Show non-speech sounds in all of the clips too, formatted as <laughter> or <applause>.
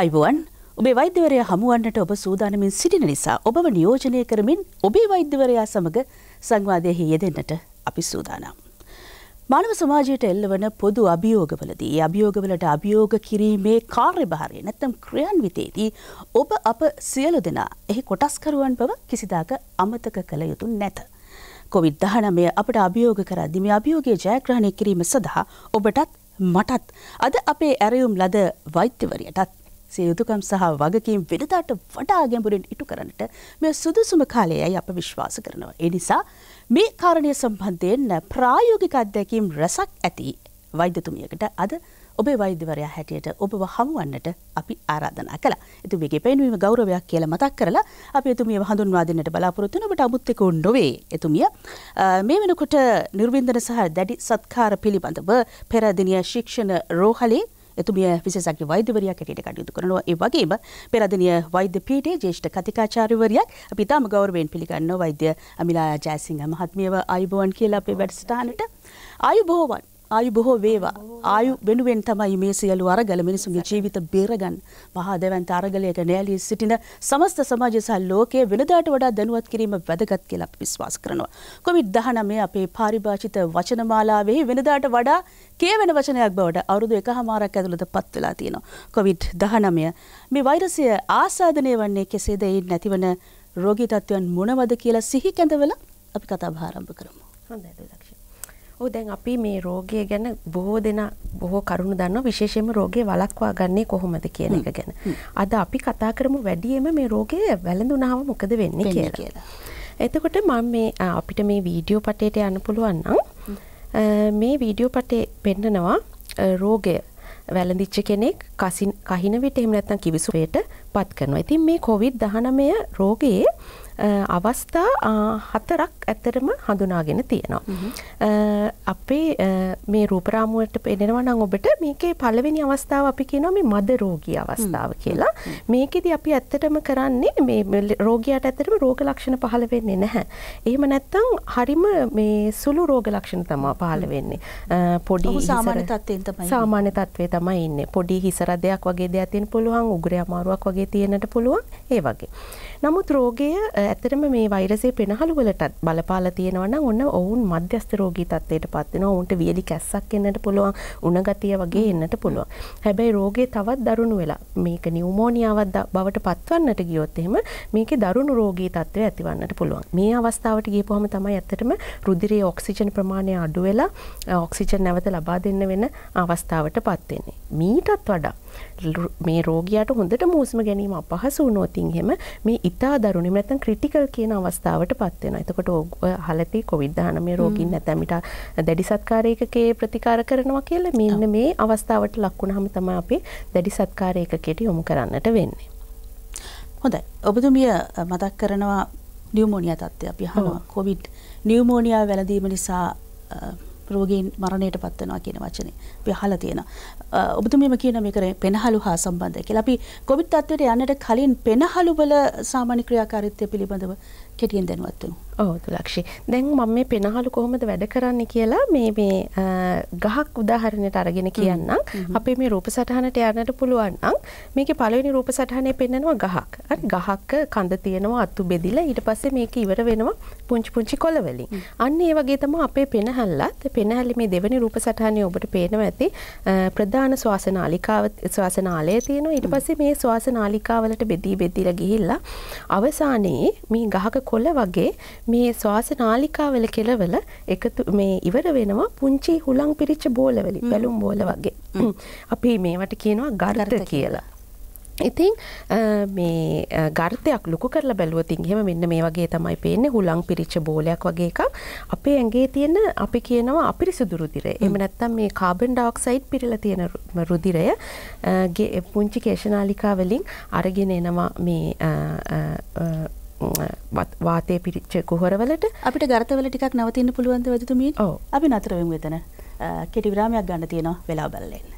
අයිබුවන් ඔබේ වෛද්‍යවරය හමුවන්නට ඔබ සූදානමින් සිටින නිසා ඔබව නියෝජනය කරමින් ඔබේ වෛද්‍යවරයා සමඟ සංවාදයහි යෙදෙන්න්නට අපි සූදානම්. මානව සමාජයට එල්ලවන පොදු අභියෝගවලදී අභියෝගවලට අභියෝග කිරීමේ කාර්යභාරය නැත්තම් ක්‍රියන්විතේදී ඔබ අප සියලු දෙනා එහි කොටස්කරුවන් බව කිසිදාක අමතක කළ යුතු නැත. කොවිත් දහනමය අපට අභියෝග කරදදිම අභියෝගේ ජයග්‍රහණය කිරීම සඳහා ඔබටත් මටත් අද අපේ ඇරයුම් ලද වෛත්‍යවරයටත් සියයුතුකම් සහ වගකින් වෙනදාට වඩා ගැඹුරෙන් ඉටු කරන්නට මෙ සුදුසුම කාලයයි අප විශ්වාස කරනවා. එනිසා මේ කාරණය සම්බන්ධයෙන් ප්‍රායෝගික අත්දැකීම් රැසක් ඇති වෛද්‍යතුමියකට අද ඔබේ වෛද්‍යවරයා හැටියට ඔබව හමුවන්නට අපි ආරාධනා කළ එතුමගේ පැන්වීම ගෞරවයක් කියල මතක් කරලා අප එතුමිය හඳුන්වාදන්නට බලාපොරොත්තුන ඔබට අමුත්තෙකු නොවේ එතුමිය මේ වෙනකොට නිර්වින්දන සහ දැඩි සත්කාර පිළිබඳව පෙරදිනිය ශික්ෂණ රෝහලේ එතුමිය විශේෂඥ වෛද්‍යවරියක් ඇටියට කටයුතු කරනවා. ඒ වගේම පෙරදිනිය වෛද්‍ය පීඨයේ ජ්‍යෙෂ්ඨ කතිකාචාර්යවරියක් අපි ඉතාම ගෞරවයෙන් පිළිගන්නවා වෛද්‍ය අමිලා ජයසිංහ මහත්මියව ආයුබෝවන් කියලා අපේ වැඩසටහනට. ආයුබෝවන්. ආයු බොහෝ වේවා. ආයු වෙනුවෙන් තමයි මේ සියලු අරගල මිනිසුන්ගේ ජීවිත බේරගන්න. මහා දැවන්ත අරගලයට නෑලී සිටින සමස්ත සමාජය සහ ලෝකයේ වෙනදාට වඩා දැනුවත් කිරීම වැදගත් කියලා අපි විශ්වාස කරනවා. COVID-19 අපේ පාරිභාෂිත වචනමාලාවේ වෙනදාට වඩා කියවෙන වචනයක් බවට අවුරුදු එකහමාරක් ඇතුළත පත් වෙලා තියෙනවා. COVID-19 මේ වෛරසය ආසාදනය වන්නේ කෙසේද ඒ නැතිවන රෝගී තත්ත්වයන් මොනවද කියලා සිහි කැඳවලා අපි කතා බහ ආරම්භ කරමු. හොඳයි ඕ දැන් අපි මේ රෝගය ගැන බොහෝ දෙනා බොහෝ කරුණු දන්නවා විශේෂයෙන්ම රෝගේ වළක්වා ගන්නේ කොහොමද කියන එක ගැන. අද අපි කතා කරමු වැඩියෙන්ම මේ රෝගය වැළඳුනාම මොකද වෙන්නේ කියලා. එතකොට මම මේ අපිට මේ වීඩියෝ පටේට යන්න පුළුවන් නම් මේ වීඩියෝ පටේ පෙන්නනවා රෝගය වැළඳිච්ච කෙනෙක් කසින් කහින විට එහෙම නැත්නම් කිවිසු වේට පත් කරනවා. ඉතින් මේ කොවිඩ් 19 රෝගයේ අවස්ථා හතරක් ඇත්තරම හඳුනාගෙන තියෙනවා. අපේ මේ රූපරාමුවට පෙනෙනවා නම් ඔබට මේකේ පළවෙනි අවස්ථාව අපි කියනවා මේ මද රෝගී අවස්ථාව කියලා. මේකෙදි අපි ඇත්තටම කරන්නේ මේ රෝගියාට ඇත්තටම රෝග ලක්ෂණ පහළ වෙන්නේ නැහැ. එහෙම නැත්නම් හරිම මේ සුළු රෝග ලක්ෂණ තමයි පහළ වෙන්නේ. පොඩි සාමාන්‍ය තත්ත්වයෙන් තමයි සාමාන්‍ය තත්ත්වයේ තමයි ඉන්නේ. පොඩි හිසරදයක් වගේ දෙයක් තියෙන පුළුවන්, උගුරේ අමාරුවක් වගේ තියෙනට පුළුවන් ඒ වගේ. නමුත් රෝගය ඇත්තටම මේ වෛරසයේ පෙනහළු වලටත් බලපාලා තියෙනවා නම් ඔන්න ඔවුන් මධ්‍යස්ථ රෝගී තත්ත්වයට පත් වෙනවා. ඔවුන්ට වියලි කැස්සක් එන්නට පුළුවන්, උණගතිය වගේ එන්නට පුළුවන්. හැබැයි රෝගේ තවත් දරුණු වෙලා මේක නියුමෝනියාවක් බවට පත්වන්නට ගියොත් එහෙම මේකේ දරුණු රෝගී තත්ත්වය ඇතිවන්නට පුළුවන්. මේ අවස්ථාවට ගියපුවම තමයි ඇත්තටම රුධිරයේ ඔක්සිජන් ප්‍රමාණය අඩු වෙලා ඔක්සිජන් නැවත ලබා දෙන්න වෙන අවස්ථාවට පත් වෙන්නේ. මීටත් වඩා මේ රෝගියාට හොඳට මූසම ගැනීම අපහසු වුණොත් එහෙම මේ ඉතා දරුණු නැත්නම් ක්‍රිටිකල් කියන අවස්ථාවට පත් වෙනවා. එතකොට රෝග හලති කොවිද්ධානමය රෝගින් නැතැමිට දැඩි සත්කාරයකගේ ප්‍රතිකාර කරනවා කියල මෙන්න මේ අවස්ථාවට ලක්වුණ හම තම අපි දැඩි සත්කාරයකකට යොමු කරන්නට වෙන්නේ. හොඳයි ඔබතුමිය මතක් කරනවා නිියමෝනිිය තත්ත්ය අපි හනවා කොවිඩ් නිියමෝනිියා වැලදීම නිසා රෝගීන් මරණයට පත්වනවා කියන වචනය පිහල තියෙන ඔබතුමම කියන මේකර පෙනහලු හා සම්බන්ධය කියලා අපි කොවිත් අත්වට යන්නට කලින් පෙනහලුබල සාමාන්‍ය ක්‍රියාකාරිත්වය පිළිබඳව කෙටියෙන් දැනුවත්තුනු ඔහුතු ලක්ෂි දැන් මම මේ පෙනහලු කොහොමද වැඩ කරන්න කියලා මේ මේ ගහක් උදාහරණයට අරගෙන කියන්නම් අපි මේ රූප සටහනට යන්නට පුළුවන්නම් මේක පලවෙනි රූප සටහනය පෙන්නවා ගහක් ගහක් කඳ තියෙනවා අත්තු බෙදිල ඊට පස්සේ මේක ඉවර වෙනවා පුංචි පුංචි කොළවලින් අන්න ඒ වගේ තම අපේ පෙනහල්ලත් පෙනහල්ලි මේ දෙවැනි රූප සටහනය ඔබට පේනවා ඇති ප්‍රධාන ශවාසනාලිකාව ශවාසනාලය තියෙනවා ඊට පස්සේ මේ ශවාසනාලිකාවලට බෙදී බෙදිල ගිහිල්ලා අවසානයේ මේ ගහක කොළ වගේ මේ ශ්වාස නාලිකාවල කෙලවල එකතු මේ ඉවර වෙනවා පුංචි හුලං පිරිච්ච බෝලවලින් බැලුම් බෝල වගේ අපි මේවට කියනවා ගර්ත කියලා ඉතින් මේ ගර්තයක් ලොකු කරලා බැලුවතින් හෙම මෙන්න මේ වගේ තමයි පේන්නේ හුලං පිරිච්ච බෝලයක් වගේ එකක් අපේ ඇගේ තියෙන අපි කියනවා අපිරිසුදු රුධිරය. එහෙම නැත්නම් මේ කාබන් ඩයොක්සයිඩ් පිරලා තියෙන රුධිරය පුංචි කේශනාලිකා වලින් අරගෙන එනවා මේ වාතය පිරිච්ච කුහරවලට අපිට ගරතවල ටිකක් නවතින්න පුළුවන්ද වැදතුමින් අපි නතරවෙන් වෙතන කෙටිවිරාමයක් ගන්න තියෙනවා වෙලා බල්ලෙන්.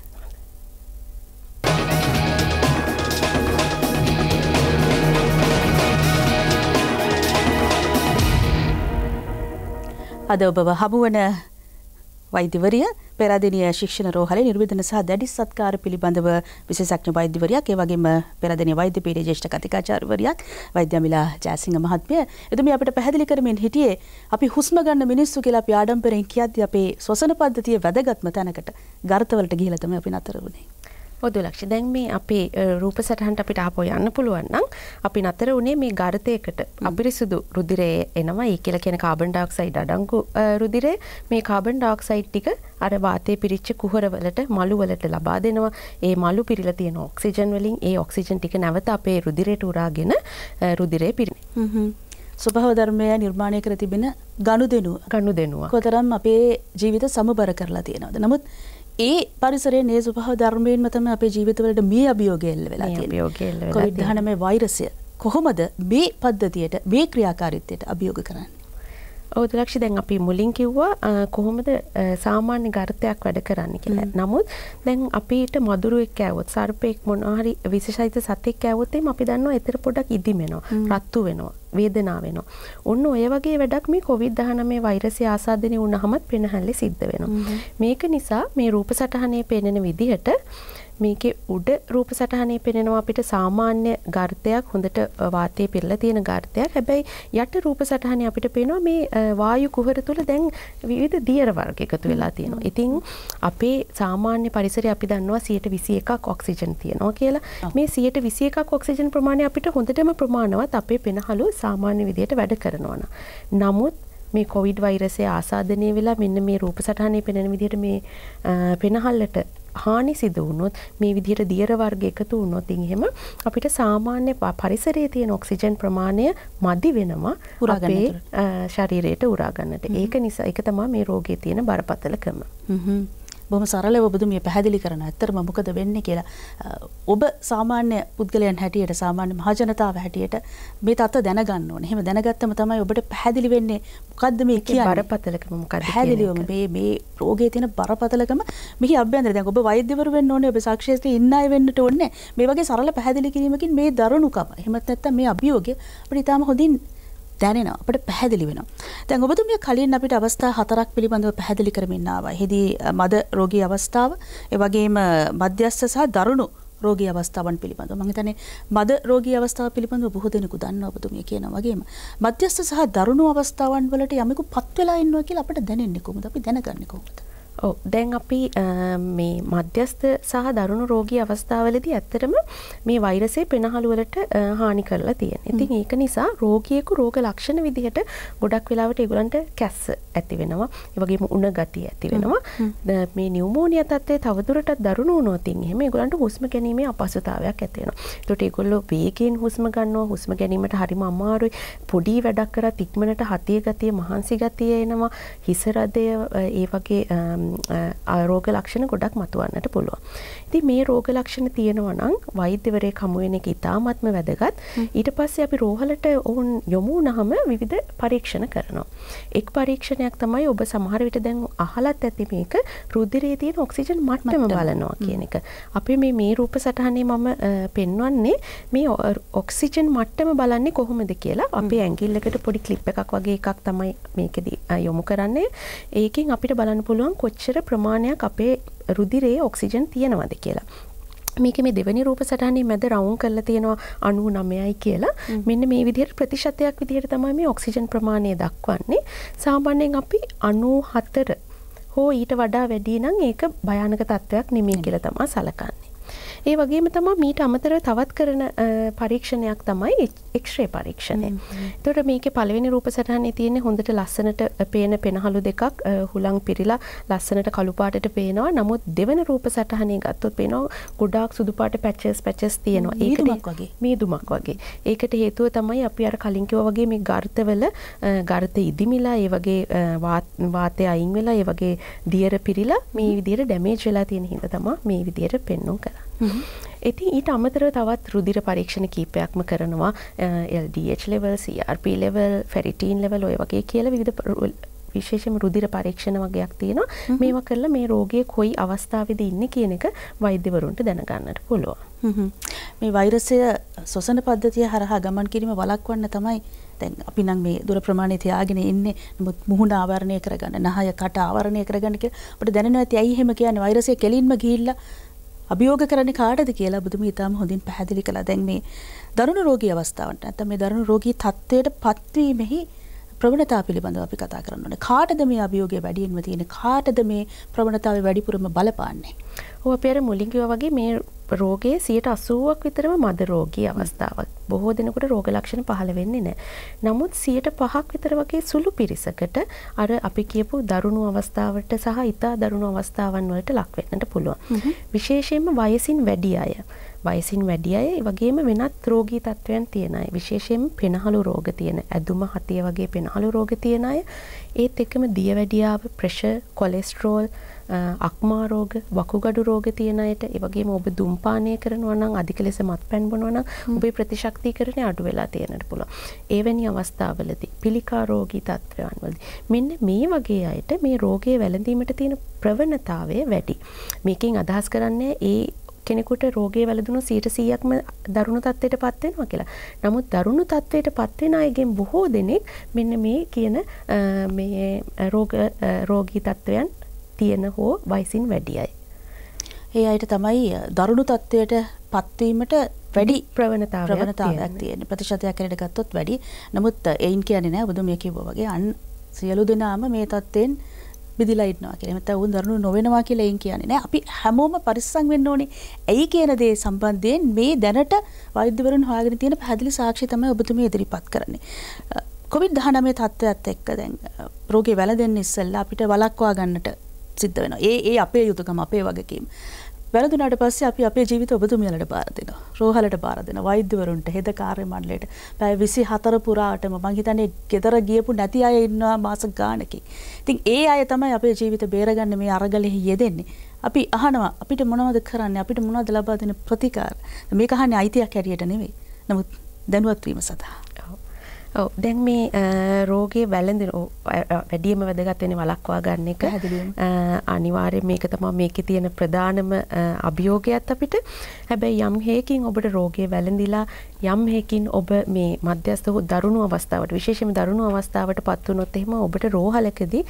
අද ඔබව හමුවන වෛද්‍යවරිය පෙරදිනිය ශික්ෂණ රෝහලේ නිර්විධන සහ දැඩි සත්කාර පිළිබඳව විශේෂඥ වෛද්‍යවරියක් ඒ වගේම පෙරදිනිය වෛද්‍ය පීඩේ ජ්‍යෙෂ්ඨ කතිකාචාර්යවරියක් වෛද්‍යමිලා ජයසිංහ මහත්මිය එතුමිය අපිට පැහැදිලි කරමින් හිටියේ අපි හුස්ම ගන්න මිනිස්සු කියලා අපි ආඩම්බරෙන් කියද්දී අපේ ශ්වසන පද්ධතිය වැදගත්ම තැනකට ගර්තවලට ගිහිලා තමයි අපි නතර වුණේ ඔදු ලක්ෂ දැන් මේ අපේ රූප සටහන්ට අපිට ආපෝ යන්න පුළුවන් නම් අපි නතර උනේ මේ ගර්තයකට අපිරිසුදු රුදිරයේ එනවා ඒ කියලා කියන කාබන් ඩයොක්සයිඩ් අඩංගු රුදිරය මේ කාබන් ඩයොක්සයිඩ් ටික අර වාතය පිරිච්ච කුහරවලට මළුවලට ලබා දෙනවා ඒ මළු පිරිල තියෙන ඔක්සිජන් වලින් ඒ ඔක්සිජන් ටික නැවත අපේ රුදිරයට උරාගෙන රුදිරය පිරිනේ. ස්වභාව ධර්මය නිර්මාණය කර තිබෙන ගණු දෙනුව ගණු දෙනුව කොතරම් අපේ ජීවිත සමබර කරලා තියෙනවද නමුත් ඒ පරිසරේ නේ සුභහ ධර්මයෙන්ම තමයි අපේ ජීවිතවලට මේ අභියෝගය එල්ල වෙලා තියෙන්නේ. කොවිඩ් 19 වෛරසය කොහොමද මේ පද්ධතියට මේ ක්‍රියාකාරීත්වයට අභියෝග කරන්නේ? ඔවදලක්ෂි දැන් අපි මුලින් කිව්වා කොහොමද සාමාන්‍ය ගර්තයක් වැඩ කරන්න කියලා. නමුත් දැන් අපිට මදුරුවෙක් ඇවොත් සර්පයෙක් මොනහරි විශේෂයිත සතෙක් ඇවොත්තේම අපි දන්නවා එතර පොඩක් ඉදිමෙනවා රත්තු වෙනවා. වේදනා වෙනවා. ඔන්න ඔය වගේ වැඩක් මේ කොවිඩ් 19 වෛරසය ආසාදිනේ වුණහමත් පෙනහැල්ල සිද්ධ වෙනවා. මේක නිසා මේ රූප සටහනේ පෙන්වන විදිහට මේකේ උඩ රූප සටහනේ පෙනෙනවා අපිට සාමාන්‍ය ගර්තයක් හොඳට වාතයේ පෙරලා තියෙන ගර්තයක්. හැබැයි යට රූප සටහනේ අපිට පේනවා මේ වායු කුහර තුල දැන් විවිධ දියර වර්ග එකතු වෙලා තියෙනවා. ඉතින් අපේ සාමාන්‍ය පරිසරය අපි දන්නවා 121ක් ඔක්සිජන් තියෙනවා කියලා. මේ 121ක් ඔක්සිජන් ප්‍රමාණය අපිට හොඳටම ප්‍රමාණවත් අපේ පෙනහළු සාමාන්‍ය විදියට වැඩ කරනවා නමුත් මේ කොවිඩ් වෛරසය ආසාධනය වෙලා මෙන්න මේ රූප සටහනේ පෙනෙන විදිහට මේ පෙනහල්ලට හානි සිදු වුණොත් මේ විදිහට දියර වර්ග එකතු වුණොත් එහෙම අපිට සාමාන්‍ය පරිසරයේ තියෙන ඔක්සිජන් ප්‍රමාණය මදි වෙනවා අපේ ශරීරයට උරා ගන්නට. ඒක නිසා ඒක තමයි මේ රෝගේ තියෙන බරපතලකම. හ්ම් හ්ම් බොම සරලව බුදු මේ පැහැදිලි කරන ඇත්තරම මොකද වෙන්න කියලා. ඔබ සාමාන්‍ය පුද්ගලයන් හැටියට සාමාන්‍ය මහජනතාව හැටියට මේ තත්ත්ව දැනගන්න ඕනේ. එහෙම දැනගත්තම තමයි ඔබට පැහැදිලි වෙන්නේ මොකද්ද මේ කියන්නේ. බරපතලකම මොකද්ද පැහැදිලිවම මේ මේ රෝගයේ තියෙන බරපතලකම මෙහි අභ්‍යන්තර දැන් ඔබ වෛද්‍යවරු වෙන්න ඕනේ. ඔබ සාක්ෂියේ ඉන්න අය වෙන්නට ඕනේ. මේ වගේ සරල පැහැදිලි කිරීමකින් මේ දරුණුකම එහෙමත් නැත්නම් මේ අභියෝගය අපිට ඉතාම හොඳින් දැනෙන අපට පැහැදිලි වෙන. දැන් ඔබතුමිය කලින් අපිට අවස්ථා හතරක් පිළිබඳව පැහැදිලි කරමින්නාව. හෙදී මද රෝගී අවස්ථාව එවගේම මධ්‍යස්ථ සහ දරුණු රෝගී අවස්ථාවන් පිළිබඳව මම හිතන්නේ මද රෝගී අවස්ථාව පිළිබඳව බොහෝ දෙනෙකු දන්නවා ඔබතුමිය කියනවා වගේම මධ්‍යස්ථ සහ දරුණු අවස්ථාවන් වලට යමෙකු පත් වෙලා ඉන්නවා කියලා අපිට දැනෙන්නේ කොහොමද අපි දැනගන්නේ කොහොමද ඔව දැන් අපි මේ මධ්‍යස්ථ සහ දරුණු රෝගී අවස්ථාවලදී ඇත්තටම මේ වෛරසේ පෙනහළුවලට හානි කරලා තියෙන. ඉතින් ඒක නිසා රෝගියෙකු රෝග ලක්ෂණ විදිහට ගොඩක් වෙලාවට ඒගොල්ලන්ට කැස්ස ඇති වෙනවා. ඒ වගේම උණ ගතිය ඇති වෙනවා. මේ නියුමෝනියා තත්ත්වය තවදුරටත් දරුණු වුණොත් එහෙම ඒගොල්ලන්ට හුස්ම ගැනීමේ අපහසුතාවයක් ඇති වෙනවා. ඒකට ඒගොල්ලෝ වේගයෙන් හුස්ම ගන්නවා. හුස්ම ගැනීමට හරිම අමාරුයි. පොඩි වැඩක් කරත් ඉක්මනට හතිය ගතිය, මහන්සි ගතිය එනවා. හිස රදය ඒ වගේ ආරෝග ලක්ෂණ ගොඩක් මතුවන්නට පුළුවන්. ඉති මේ රෝග ලක්ෂණ තියෙනවනං වෛද්‍යවරය කමුවෙන එක ඉතාමත්ම වැදගත් ඊට පස්සේ අපි රෝහලට ඔවුන් යොමු නහම විවිධ පරීක්ෂණ කරනවා. එක් පරීක්ෂණයක් තමයි ඔබ සමහර විට දැන් අහලත් ඇති මේක රුද්ධිරේතියෙන් ඔක්සිජන් මට්ටම බලනවා කියන එක. අපි මේ මේ රූප සටහනේ මම පෙන්වන්නේ මේ ඔක්සිජන් මට්ටම බලන්නේ කොහොමද කියලා අපි ඇංගිල්ලකට පොඩි කලිප් එකක් වගේ එකක් තමයි මේකෙදී යොමු කරන්නේ ඒකින් අපිට බලන්න පුළුවන් කොච්ච කොච්චර ප්‍රමාණයක් අපේ රුදිරේ ඔක්සිජන් තියෙනවද කියලා. මේක මේ දෙවනි රූප සටහනේ මැද රවුන් කරලා තියෙනවා 99යි කියලා. මෙන්න මේ විදිහට ප්‍රතිශතයක් විදිහට තමයි මේ ඔක්සිජන් ප්‍රමාණය දක්වන්නේ. සාමාන්‍යයෙන් අපි 94 හෝ ඊට වඩා වැඩි නම් ඒක භයානක තත්ත්වයක් නෙමෙයි කියලා තමයි සලකන්නේ. ඒ වගේම තමා මීට අමතර තවත් කරන පරීක්ෂණයක් තමයි එක්ෂ්‍රේ පරීක්ෂණය තොට මේක පලවෙනි රූප සටහන්නේ තියෙන්නේ හොඳට ලස්සනට පේන පෙනහලු දෙකක් හුලං පිරිලා ලස්සනට කළුපාටට පේනවා නමුත් දෙවන රූප සටහනේ ගත්තොත් පේනවා ගොඩාක් සුදුපාට පැච්චස් පැච්චස් තියෙනවා ඒකක් වගේ මේ දුමක් වගේ ඒකට හේතුව තමයි අපි අර කලින්කිව වගේ මේ ගර්තවල ගර්ත ඉදිමිලා ඒ වගේ වාතය අයින් වෙලා ඒ වගේ දියර පිරිලා මේ විදියට ඩැමේජ් වෙලා තියෙන හින්දා තමයි මේ විදියට පෙන්වුම් කරන්නේ ඉතින් ඊට අමතරව තවත් රුදිර පරීක්ෂණ කීපයක්ම කරනවා LDH level, CRP level, ferritin level ඔය වගේ කියලා විවිධ විශේෂම රුදිර පරීක්ෂණ වගේයක් තියෙනවා මේවා කරලා මේ රෝගයේ කොයි අවස්ථාවේද ඉන්නේ කියන එක වෛද්‍යවරුන්ට දැනගන්නට පුළුවන්. මේ වෛරසය සොසන පද්ධතිය හරහා ගමන් කිරීම වළක්වන්න තමයි දැන් අපි නම් මේ දුර ප්‍රමාණය තියාගෙන ඉන්නේ. නමුත් මුහුණ ආවරණය කරගන්න, නහය කට ආවරණය කරගන්න කියලා අපිට දැනෙනවා ඇති ඇයි එහෙම කියන්නේ වෛරසය කෙලින්ම ගිහිල්ලා අභියෝග කරන්නේ කාටද කියලා බුදුම ඉතාම හොඳින් පැහැදිලි කළා. දැන් මේ දරුණු රෝගී අවස්ථාවන්ට නැත්නම් මේ දරුණු රෝගී තත්ත්වයට පත්වීමෙහි ප්‍රවණතා පිළිබඳව අපි කතා කරන්න ඕනේ. කාටද මේ අභියෝගය වැඩියෙන්ම තියෙන්නේ? කාටද මේ ප්‍රවණතාවය වැඩිපුරම බලපාන්නේ? ඔව් අපි අර මුලින් කිව්වා වගේ මේ රෝගයේ 80ක් විතරම මද රෝගී අවස්ථාවක්. බොහෝ දෙනෙකුට රෝග ලක්ෂණ පහළ වෙන්නේ නැහැ. නමුත් 5ක් විතර වගේ සුළු පිරිසකට අර අපි කියපු දරුණු අවස්ථාවට සහ ඊතා දරුණු අවස්ථාවන් වලට ලක් වෙන්නට පුළුවන්. විශේෂයෙන්ම වයසින් වැඩි අය. වයිසින් වැඩියයි වගේම වෙනත් රෝගී තත්ත්වයන් තියෙනයි විශේෂයෙන් පෙනහළු රෝග තියෙන ඇදුම හතිය වගේ පෙනහළු රෝග තියෙන අය ඒත් එකම දියවැඩියාව ප්‍රශ කොලෙස්ටරෝල් අක්මාරෝග වකුගඩු රෝග තියෙනයට ඒවගේම ඔබ දුම්පානය කරනවනම් අධික ලෙස මත් පැන්බනවනම් ඔබේ ප්‍රතිශක්ති කරණය අඩු වෙලා තියෙනට පුළ. ඒවැනි අවස්ථාවලද පිළිකාරෝගී තත්ත්වයන් වලද. මෙන්න මේ වගේ අයට මේ රෝගය වැළඳීමට තියෙන ප්‍රවණතාවය වැඩි. මේකින් අදහස් කරන්නේ ඒ කෙනෙකුට රෝගය වැළඳුණු 100%ක්ම දරුණු තත්ත්වයට පත් වෙනවා කියලා. නමුත් දරුණු තත්ත්වයට පත් වෙන අයගෙන් බොහෝ දෙනෙක් මෙන්න මේ කියන මේ රෝග රෝගී තත්ත්වයන් තියෙන හෝ වයසින් වැඩි අය. ඒ අයට තමයි දරුණු තත්ත්වයට පත්වීමට වැඩි ප්‍රවණතාව ප්‍රවණතාවයක් තියෙන ප්‍රතිශතයක් කරට ගත්තොත් වැඩි නමුත් එයින් කියන්නේ නෑ බුදු මේ කිව්වා වගේ අන් සියලු දෙනාම මේ තත්ත්වෙන් බිදිලයින්නවා කියලා මත උන් දරුණු නොවෙනවා කියලා එයින් කියන්නේ නෑ අපි හැමෝම පරිස්සම් වෙන්න ඕනේ ඇයි කියන දේ සම්බන්ධයෙන් මේ දැනට වෛද්‍යවරුන් හොයාගෙන තියෙන පැහැදිලි සාක්ෂි තමයි ඔබතුමිය ඉදිරිපත් කරන්නේ කොවිඩ් 19 තත්ත්වයත් එක්ක දැන් රෝගේ වැළඳෙන්න ඉස්සෙල්ලා අපිට වළක්වා ගන්නට සිද්ධ වෙනවා ඒ ඒ අපේ යුතුයකම අපේ වගකීම වැරදුනට පස්සේ අපි අපේ ජීවිත ඔබතුමියලට බාර දෙනවා. රෝහලට බාර දෙනවා. වෛද්‍යවරුන්ට, හෙද කාර්ය මණ්ඩලයට. පැය 24 පුරාටම මං හිතන්නේ ගෙදර ගියපු නැති අය ඉන්නවා මාස ගාණකින්. ඉතින් ඒ අය තමයි අපේ ජීවිත බේරගන්න මේ අරගලෙහි යෙදෙන්නේ. අපි අහනවා අපිට මොනවද කරන්නේ? අපිට මොනවද ලබා දෙන ප්‍රතිකාර? මේක අහන්නේ අයිතියක් හැටියට නෙවෙයි. නමුත් දැනුවත් වීම සඳහා දැන් මේ රෝගේ වැලඳ වැඩියම වැදගත්වෙන වලක්වා ගන්න එක අනිවාරය මේක තමා මේක තියෙන ප්‍රධානම අභියෝගයක්ත් අපිට හැබැයි යම් හේකින් ඔබට රෝගය වැලඳිලා යම් හේකින් ඔබ මේ මධ්‍යස්තහ දරුණු අවස්ථාවට විශේෂම දරුණු අවස්ථාවට පත්වනොත් එහෙම ඔබට රෝහලකදී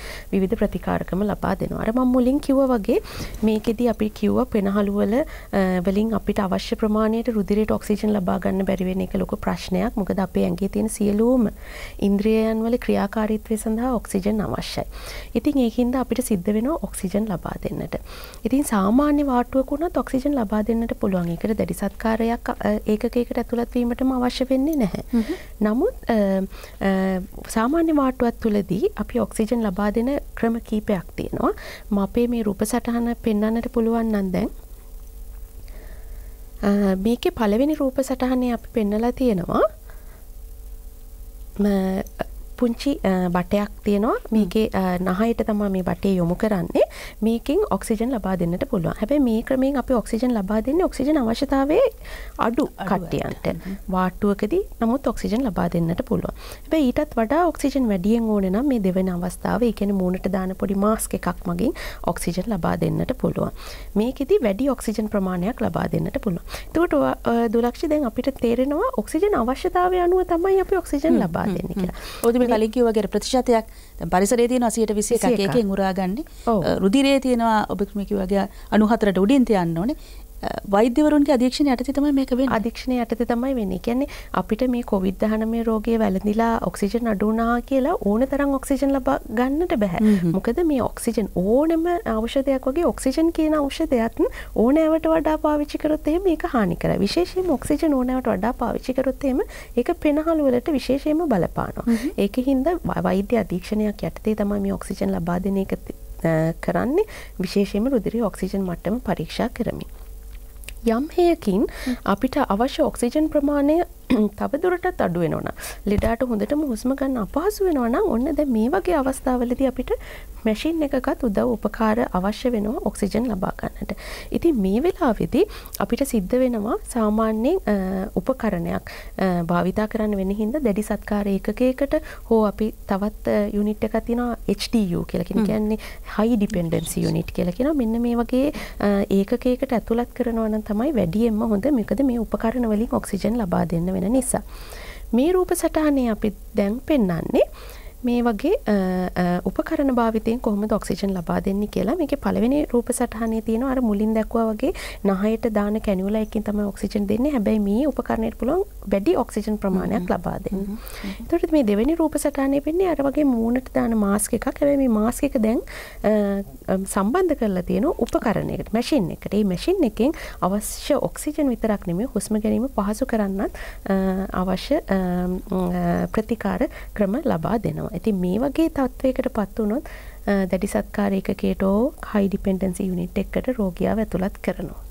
විධ ප්‍රතිකාරකම ලබා දෙනවා අර මං මුලින් කිව්ව වගේ මේකෙදී අපි කිව්ව පෙනහළුවල වලින් අපිට අවශ්‍ය ප්‍රමාණයට රුදිරයට ඔක්සිජන් ලබා ගන්න බැරිවෙන එක ලොකු ප්‍රශ්නයක් මොකද අපේ ඇගේ තියෙන සියලූ බොහෝම ඉන්ද්‍රියයන් වල ක්‍රියාකාරීත්වය සඳහා ඔක්සිජන් අවශ්‍යයි. ඉතින් ඒකින්ද අපිට සිද්ධ වෙනවා ඔක්සිජන් ලබා දෙන්නට. ඉතින් සාමාන්‍ය වාටුවක වුණත් ඔක්සිජන් ලබා දෙන්නට පුළුවන්. ඒකට දැඩි සත්කාරයක් ඒකකයකට ඇතුළත් වීමටම අවශ්‍ය වෙන්නේ නැහැ. නමුත් සාමාන්‍ය වාටුවක් තුළදී අපි ඔක්සිජන් ලබා දෙන ක්‍රම කීපයක් තියෙනවා. ම අපේ මේ රූප සටහන පෙන්වන්නට පුළුවන් නම් දැන් මේකේ පළවෙනි රූප සටහනේ අපි පෙන්නලා තියෙනවා ما පුංචි බටයක් තියෙනවා මේකේ නහයට තමා මේ බටේ යොමු කරන්නේ මේකින් ඔක්සිජන් ලබා දෙන්නට පුළුවන් හැබැයි මේ ක්‍රමයෙන් අපි ඔක්සිජන් ලබා දෙන්නේ ඔක්සිජන් අවශ්‍යතාවයේ අඩු කට්ටියන්ට වාට්ටුවකදී නමුත් ඔක්සිජන් ලබා දෙන්නට පුළුවන් හැබැයි ඊටත් වඩා ඔක්සිජන් වැඩියෙන් ඕන නම් මේ දෙවන අවස්ථාව ඒ කියන්නේ මූණට දාන පොඩි මාස්ක් එකක් මගින් ඔක්සිජන් ලබා දෙන්නට පුළුවන් මේකෙදි වැඩි ඔක්සිජන් ප්‍රමාණයක් ලබා දෙන්නට පුළුවන් එතකොට දුලක්ෂ දැන් අපිට තේරෙනවා ඔක්සිජන් අවශ්‍යතාවය අනුව තමයි අපි ඔක්සිජන් ලබා දෙන්නේ කියලා. ඔදිම කලින් කිව්වගේ ප්‍රතිශතයක් දැන් පරිසරයේ තියෙනවා 121 එකකින් උරාගන්නේ රුධිරයේ තියෙනවා ඔබ කිව්වගේ 94ට උඩින් තියන්න ඕනේ වෛද්‍යවරුන්ගේ අධීක්ෂණ යටතේ තමයි මේක වෙන්නේ. අධීක්ෂණ යටතේ තමයි වෙන්නේ. කියන්නේ අපිට මේ කොවිඩ් 19 රෝගයේ වැළඳිලා ඔක්සිජන් අඩු වුණා කියලා ඕන තරම් ඔක්සිජන් ලබා ගන්නට බෑ. මොකද මේ ඔක්සිජන් ඕනම ඖෂධයක් වගේ ඔක්සිජන් කියන ඖෂධයත් ඕනෑවට වඩා පාවිච්චි කරොත් එහෙම මේක හානි කරයි. විශේෂයෙන්ම ඔක්සිජන් ඕනෑවට වඩා පාවිච්චි කරොත් එහෙම ඒක පෙනහළු වලට විශේෂයෙන්ම බලපානවා. ඒකින්ද වෛද්‍ය අධීක්ෂණයක් යටතේ තමයි මේ ඔක්සිජන් ලබා දෙන එක කරන්නේ විශේෂයෙන්ම රුධිරයේ ඔක්සිජන් මට්ටම පරීක්ෂා කරමින්. යම් හයකින් අපිට අවශ්‍ය ඔක්සිජන් ප්‍රමාණය <clears throat> තව දුරටත් අඩු වෙනවා ලෙඩාට හොඳටම හුස්ම ගන්න අපහසු වෙනවා නම් ඔන්න දැන් මේ වගේ අවස්ථාවලදී අපිට මැෂින් එකකත් උදව් උපකාර අවශ්‍ය වෙනවා ඔක්සිජන් ලබා ගන්නට. ඉතින් මේ වෙලාවේදී අපිට සිද්ධ වෙනවා සාමාන්‍යයෙන් උපකරණයක් භාවිතා කරන්න වෙන හින්දා දැඩි සත්කාර ඒකකයකට හෝ අපි තවත් යුනිට් එකක් තියෙනවා HDU කියලා කියන්නේ high dependency unit කියලා කියනවා. මෙන්න මේ වගේ ඒකකයකට ඇතුළත් කරනවා නම් තමයි වැඩියෙන්ම හොඳ. මොකද මේ උපකරණ වලින් ඔක්සිජන් ලබා දෙන්න වෙන නිසා. මේ රූප සටහනේ අපි දැන් පෙන්නන්නේ මේ වගේ උපකරණ භාවිතයෙන් කොහොමද ඔක්සිජන් ලබා දෙන්නේ කියලා මේකේ පළවෙනි රූප සටහනේ තියෙන අර මුලින් දැක්වා වගේ නහයට දාන කැනියුලා එකකින් තමයි ඔක්සිජන් දෙන්නේ. හැබැයි මේ උපකරණයට පුළුවන් වැඩි ඔක්සිජන් ප්‍රමාණයක් ලබා දෙන්න. එතකොට මේ දෙවෙනි රූප සටහනේ වෙන්නේ අර වගේ මූණට දාන මාස්ක් එකක්. හැබැයි මේ මාස්ක් එක දැන් සම්බන්ධ කරලා තියෙන උපකරණයකට, මැෂින් එකට. මේ මැෂින් එකෙන් අවශ්‍ය ඔක්සිජන් විතරක් නෙමෙයි හුස්ම ගැනීම පහසු කරන්නත් අවශ්‍ය ප්‍රතිකාර ක්‍රම ලබා දෙනවා. තියෙනවා. ඇති මේ වගේ තත්ත්වයකට පත් වුණොත් දැඩි සත්කාරයකකේටෝ හයි ඩිපෙන්ඩන්සි යුනිට් එකට රෝගියාව ඇතුළත් කරනවා.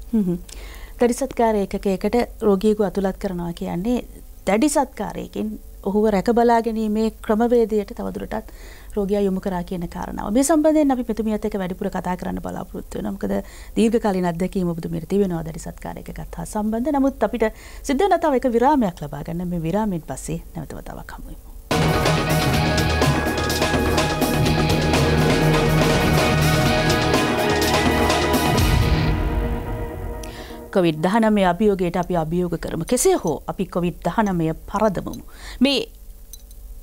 දැඩි සත්කාරයකකයකට රෝගියෙකු ඇතුළත් කරනවා කියන්නේ දැඩි සත්කාරයකින් ඔහුව රැකබලා ගැනීමේ ක්‍රමවේදයට තවදුරටත් රෝගයා යොමු කරා කියන කාරණාව. මේ සම්බන්ධයෙන් අපි මෙතුමියත් එක්ක වැඩිපුර කතා කරන්න බලාපොරොත්තු වෙනවා. මොකද දීර්ඝකාලීන අත්දැකීම ඔබතුමියට තිබෙනවා දැඩි සත්කාරයක කතා සම්බන්ධ. නමුත් අපිට සිද්ධ වෙන තව එක විරාමයක් ලබා ගන්න. මේ විරාමයෙන් පස්සේ නැවත වතාවක් හමු වෙමු. කොවිඩ් දහනමය අභියෝගයට අපි අභියෝග කරම කෙසේ හෝ අපි කොවිඩ් දහනමය පරදමමු. මේ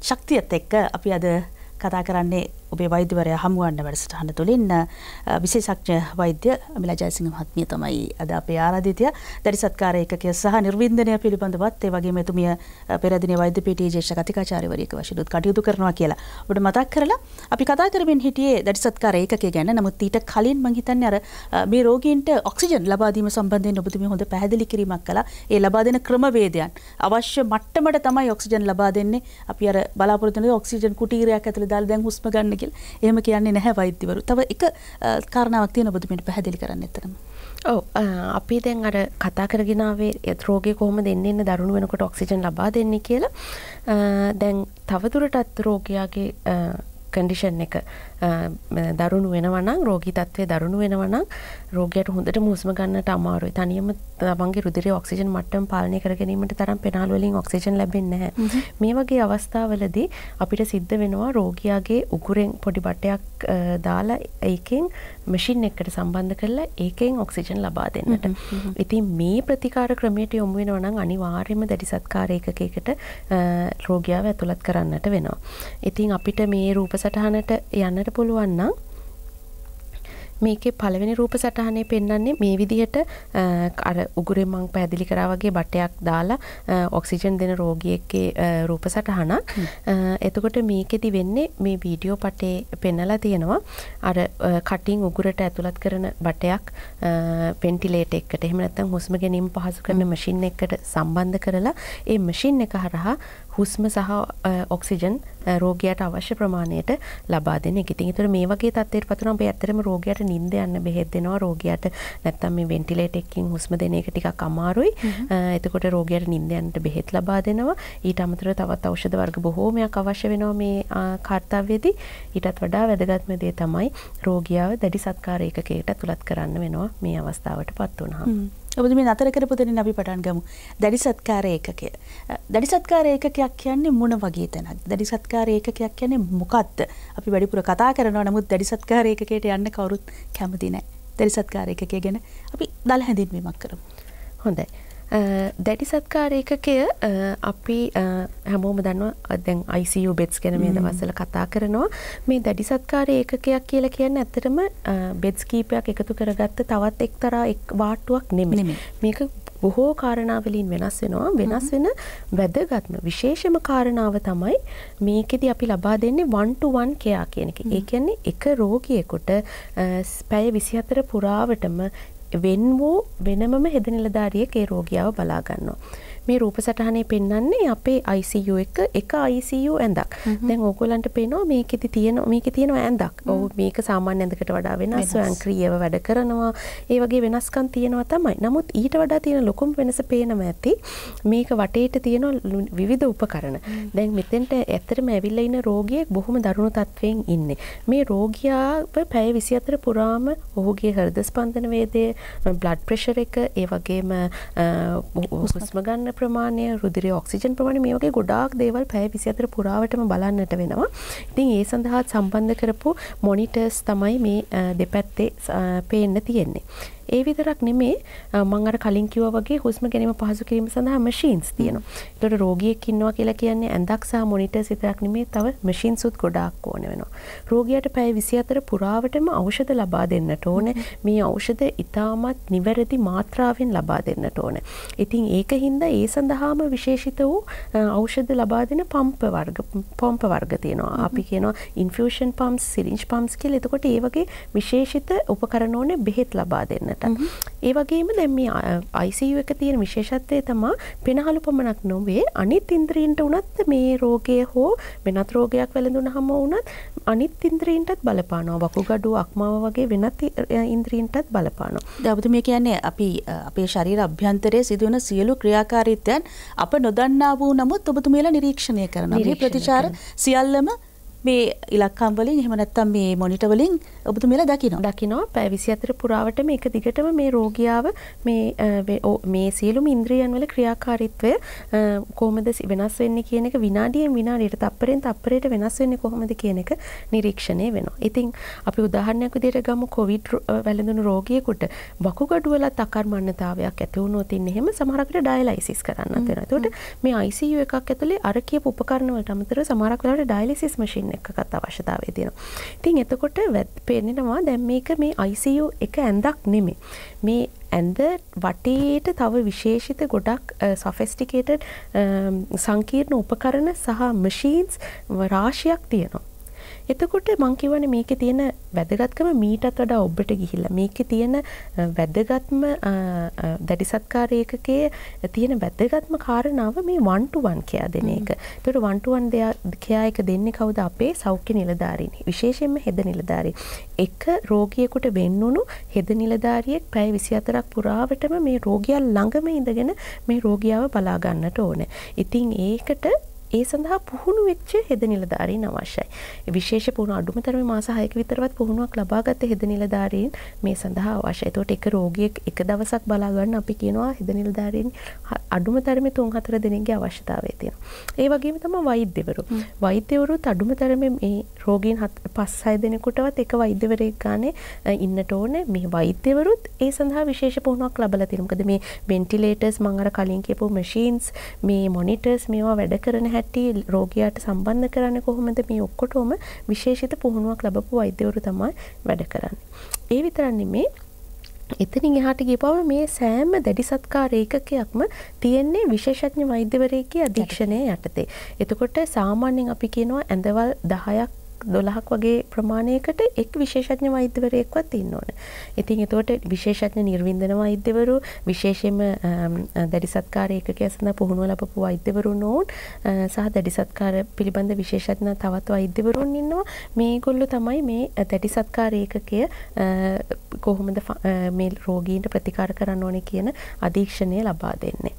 ශක්තියත් එක්ක අපි අද කතා කරන්නේ ඔබේ වෛද්‍යවරයා හමුවන්න වැඩසටහන තුළින් විශේෂඥ වෛද්‍ය මිලා ජයසිංහ මහත්මිය තමයි අද අපේ ආරාධිතය දරිසත්කාර ඒකකය සහ නිර්වින්දනය පිළිබඳවත් ඒ වගේම එතුමිය පෙරදිනේ වෛද්‍ය පීඨයේ ජේෂ්ඨ කතිකාචාර්යවරියක වශයෙන් කටයුතු කරනවා කියලා ඔබට මතක් කරලා අපි කතා කරමින් හිටියේ දරිසත්කාර ඒකකය ගැන නමුත් ඊට කලින් මම හිතන්නේ අර මේ රෝගීන්ට ඔක්සිජන් ලබා දීම සම්බන්ධයෙන් ඔබතුමිය හොඳ පැහැදිලි කිරීමක් කළා ඒ ලබා දෙන ක්‍රමවේදයන් අවශ්‍ය මට්ටමට තමයි ඔක්සිජන් ලබා දෙන්නේ අපි අර බලාපොරොත්තු වෙන ඔක්සිජන් කුටීරයක් ඇතුළේ දාලා දැන් හුස්ම ගන්න කියලා. එහෙම කියන්නේ නැහැ වෛද්‍යවරු. තව එක කාරණාවක් තියෙනවා ඔබතුමීට පැහැදිලි කරන්න එතරම්. ඔව් අපි දැන් අර කතා කරගෙන ආවේ රෝගී කොහොමද එන්නේ ඉන්න දරුණු වෙනකොට ඔක්සිජන් ලබා දෙන්නේ කියලා. දැන් තවදුරටත් රෝගියාගේ කන්ඩිෂන් එක දරුණු වෙනවනම් රෝගී තත්වය දරුණු වෙනවනම් රෝගයට හොඳට මුස්ම ගන්නට අමාරුයි තනියම තමන්ගේ රුදිරය ඔක්සිජන් මට්ටම් පාලනය කර ගැනීමට තරම් පෙනහල් වලින් ඔක්සිජන් ලැබෙන්නේ නැහැ. මේ වගේ අවස්ථාවලදී අපිට සිද්ධ වෙනවා රෝගියාගේ උගුරෙන් පොඩි බටයක් දාලා ඒකෙන් මැෂින් එකට සම්බන්ධ කරලා ඒකෙන් ඔක්සිජන් ලබා දෙන්නට. ඉතින් මේ ප්‍රතිකාර ක්‍රමයට යොමු වෙනවා නම් අනිවාර්යයෙන්ම දැඩි සත්කාර ඒකකයකට රෝගියාව ඇතුළත් කරන්නට වෙනවා. ඉතින් අපිට මේ රූප සටහනට යන්නට පුළුවන් නම් මේකේ පළවෙනි රූප සටහනේ පෙන්වන්නේ මේ විදිහට අර උගුරේ මං පැහැදිලි කරා වගේ බටයක් දාලා ඔක්සිජන් දෙන රෝගියෙක්ගේ රූප සටහනක්. එතකොට මේකෙදි වෙන්නේ මේ වීඩියෝ පටේ පෙන්නලා තියෙනවා අර කටින් උගුරට ඇතුළත් කරන බටයක් වෙන්ටිලේටර් එකට එහෙම නැත්නම් හුස්ම ගැනීම පහසු කරන මැෂින් එකකට සම්බන්ධ කරලා ඒ මැෂින් එක හරහා හුස්ම සහ ඔක්සිජන් රෝගයට අවශ්‍ය ප්‍රමාණයට ලබා දෙන එක. ඉතින් ඒතර මේ වගේ තත්ත්වයකට පත් වෙනවා. අපි ඇත්තටම රෝගියාට නිින්ද යන්න බෙහෙත් දෙනවා. රෝගියාට නැත්තම් මේ වෙන්ටිලේටර් එකකින් හුස්ම දෙන එක ටිකක් අමාරුයි. එතකොට රෝගියාට නිින්ද යන්නට බෙහෙත් ලබා දෙනවා. ඊට අමතරව තවත් ඖෂධ වර්ග බොහෝමයක් අවශ්‍ය වෙනවා මේ කාර්යවේදී. ඊටත් වඩා වැදගත්ම දේ තමයි රෝගියාව දැඩි සත්කාර ඒකකයකට තුලත් කරන්න වෙනවා මේ අවස්ථාවට පත් වුණාම. ඔබද මේ අතර කරපුතනින් අපි පටන් ගමු දැඩි සත්කාර ඒකකය. දැඩි සත්කාර ඒකකයක් කියන්නේ මොන වගේ තැනක් දැඩි සත්කාර ඒකකයක් කියන්නේ මොකක්ද අපි වැඩිපුර කතා කරනවා නමුත් දැඩි සත්කාර ඒකකයට යන්න කවුරුත් කැමති නෑ දැඩි සත්කාර ඒකකය ගැන අපි දල් හැඳින්වීමක් කරමු. හොඳයි දැඩි සත්කාරයකකය අපි හැමෝම දන්න දැන් ICU බෙඩ්ස් ගැන මේ දවසල කතා කරනවා මේ දැඩි සත්කාරය ඒකකයක් කියලා කියන්න ඇත්තටම බෙඩ්ස් කීපයක් එකතු කරගත්ත තවත් එක්තරා එක් වාටුවක් නෙමෙ මේක බොහෝ කාරණාවලින් වෙනස් වෙනවා වෙනස් වෙන වැදගත්ම විශේෂම කාරණාව තමයි මේකෙදි අපි ලබා දෙන්නේ වන්ටුවන් කයා කියන එක. ඒ කියන්නේ එක රෝගියෙකුට පැය 24 පුරාවටම වෙන් වූ වෙනමම හෙද නිලධාරියෙක් ඒ රෝගියාව බලාගන්නවා. මේ රූප සටහනේ පෙන්න්නේ අපේ ICU එක එක ICU ඇඳක් දැන් ඕගොලන්ට පේනවා මේකෙති තියෙන මේක තියෙනවා ඇඳක් ඔහු මේක සාමාන්‍ය ඇඳකට වඩා වෙනස් ස්වයංක්‍රීයව වැඩ කරනවා ඒ වගේ වෙනස්කම් තියෙනවා තමයි නමුත් ඊට වඩා තියෙන ලොකුම වෙනස පේනම ඇති මේක වටේට තියෙන විවිධ උපකරණ දැන් මෙතෙන්ට ඇත්තටම ඇවිල්ලා ඉන්න රෝගියෙක් බොහොම දරුණු තත්වයෙන් ඉන්නේ මේ රෝගියාව පැය 24 පුරාම ඔහුගේ හෘද ස්පන්දන වේදය බ්ලඩ් ප්‍රෙෂර් එක ඒ වගේම හුස්ම ගන්න ප්‍රමාණය රුදිරය ඔක්සිජන් ප්‍රමාණය මේ වගේ ගොඩාක් දේවල් පැය 24 පුරාවටම බලන්නට වෙනවා. ඉතින් ඒ සඳහා සම්බන්ධ කරපු මොනිටර්ස් තමයි මේ දෙපැත්තේ පේන්න තියෙන්නේ. ඒ විතරක් නෙමේ මං අර කලින් කිව්වා වගේ හුස්ම ගැනීම පහසු කිරීම සඳහා මැෂින්ස් තියෙනවා. ඒතකොට රෝගියෙක් ඉන්නවා කියලා කියන්නේ ඇඳක් සහ මොනිටර්ස් විතරක් නෙමේ තව මැෂින්ස් උත් ගොඩාක් ඕන වෙනවා. රෝගියාට පැය 24 පුරාවටම ඖෂධ ලබා දෙන්නට ඕනේ. මේ ඖෂධ ඉතාමත් නිවැරදි මාත්‍රාවෙන් ලබා දෙන්නට ඕනේ. ඉතින් ඒක හින්දා ඒ සඳහාම විශේෂිත වූ ඖෂධ ලබා දෙන පම්ප වර්ග පම්ප වර්ග තියෙනවා. අපි කියනවා ඉන්ෆියුෂන් පම්ප්ස්, සිරින්ජ් පම්ප්ස් කියලා. එතකොට ඒ වගේ විශේෂිත උපකරණ ඕනේ බෙහෙත් ලබා දෙන්න. තැනට. ඒ වගේම දැන් මේ ICU එක තියෙන විශේෂත්වය තමා පෙනහළු පමණක් නොවේ අනිත් ඉන්ද්‍රීන්ට උනත් මේ රෝගය හෝ වෙනත් රෝගයක් වැළඳුනහම උනත් අනිත් ඉන්ද්‍රීන්ටත් බලපානවා. වකුගඩුව, අක්මාව වගේ වෙනත් ඉන්ද්‍රීන්ටත් බලපානවා. දැන් මේ කියන්නේ අපි අපේ ශරීර අභ්‍යන්තරයේ සිදුවන සියලු ක්‍රියාකාරීත්වයන් අප නොදන්නා වූ නමුත් ඔබතුමීලා නිරීක්ෂණය කරනවා. මේ ප්‍රතිචාර සියල්ලම මේ ඉලක්කම් වලින් එහෙම නැත්තම් මේ මොනිටර් වලින් ඔබතුමීලා දකිනවා. දකිනවා පැය 24 පුරාවට මේක දිගටම මේ රෝගියාව මේ මේ සියලුම ඉන්ද්‍රියන් වල ක්‍රියාකාරීත්වය කොහොමද වෙනස් වෙන්නේ කියන එක විනාඩියෙන් විනාඩියට තප්පරෙන් තප්පරයට වෙනස් වෙන්නේ කොහොමද කියන එක නිරීක්ෂණය වෙනවා. ඉතින් අපි උදාහරණයක් විදිහට ගමු කොවිඩ් වැළඳුණු රෝගියෙකුට වකුගඩු වල තකර්මන්නතාවයක් ඇති වුණොත් ඉන්න එහෙම සමහරකට ඩයලයිසිස් කරන්නත් වෙනවා. ඒකට මේ ICU එකක් ඇතුලේ අර කියපු උපකරණ වලට අමතරව සමහරක් වෙලාවට ඩයලිසිස් මැෂින් එකකත් අවශ්‍යතාවය තියෙනවා. ඉතින් එතකොට පෙන්නනවා දැන් මේක මේ ICU එක ඇඳක් නෙමෙයි. මේ ඇඳ වටේට තව විශේෂිත ගොඩක් සොෆිස්ටිකේටඩ් සංකීර්ණ උපකරණ සහ මැෂින්ස් රාශියක් තියෙනවා. එතකොට මංකිවන මේක තියෙන වැදගත්කම මීටත් වඩා ඔබ්බට ගිහිල්ල මේක තියෙන වැදගත්ම දැඩිසත්කාරයකගේ තියෙන වැදගත්ම කාරණාව මේ වන්ටුවන් කයා දෙන එක තොට වන්ටුවන් දෙයා එක දෙන්න කවුද අපේ සෞඛ්‍ය නිලධාරීන් විශේෂෙන්ම හෙද නිලධාරී එක රෝගියකුට වෙන්නුණු හෙද නිලධාරියෙක් පැයි විසි අතරක් පුරාවටම මේ රෝගියල් ළඟම ඉඳගෙන මේ රෝගියාව බලාගන්නට ඕන ඉතින් ඒකට ඒ සඳහා පුහුණු වෙච්ච හෙද නිලධාරීන් අවශ්‍යයි. විශේෂ පුහුණු අඩුමතරම මාස 6ක විතරවත් පුහුණුවක් ලබාගත් හෙද නිලධාරීන් මේ සඳහා අවශ්‍යයි. ඒතකොට එක රෝගියෙක් එක දවසක් බලා ගන්න අපි කියනවා හෙද නිලධාරීන් අඩුමතරමේ 3-4 දිනකගේ අවශ්‍යතාවය තියෙනවා. ඒ වගේම තමයි වෛද්‍යවරු. වෛද්‍යවරුත් අඩුමතරමේ මේ රෝගීන් 5-6 දිනකටවත් එක වෛද්‍යවරයෙක් ගානේ ඉන්නට ඕනේ. මේ වෛද්‍යවරුත් ඒ සඳහා විශේෂ පුහුණුවක් ලබලා තියෙනවා. මොකද මේ වෙන්ටිලේටර්ස් මම අර කලින් කියපු මැෂින්ස් මේ මොනිටර්ස් මේවා වැඩ කරන හැටි හැටි රෝගයාට සම්බන්ධ කරන්න කොහොමද මේ ඔක්කොටෝම විශේෂිත පුහුණුවක් ලබපු වෛද්‍යවරු තමයි වැඩ කරන්න. ඒ විතරන්නේ මේ එතනින් එහාට ගිපව මේ සෑම දැඩි සත්කාර ඒකකයක්ම තියෙන්නේ විශේෂඥ වෛද්‍යවරයෙක්ගේ අධීක්ෂණය යටතේ. එතකොට සාමාන්‍යයෙන් අපි කියනවා ඇඳවල් 10ක් දොළහක් වගේ ප්‍රමාණයකට එක් විශේෂඥ වෛද්‍යවරයෙක්වත් ඉන්න ඕන. ඉතින් එතකොට විශේෂඥ නිර්වින්දන වෛද්‍යවරු විශේෂයෙන්ම දැඩි සත්කාර ඒකකය සඳහා පුහුණුව ලබපු වෛද්‍යවරුන් ඕන් සහ දැඩි සත්කාර පිළිබඳ විශේෂඥ තවත් වෛද්‍යවරුන් ඉන්නවා. මේගොල්ලෝ තමයි මේ දැඩි සත්කාර ඒකකය කොහොමද මේ රෝගීන්ට ප්‍රතිකාර කරන්න ඕනේ කියන අධීක්ෂණය ලබා දෙන්නේ.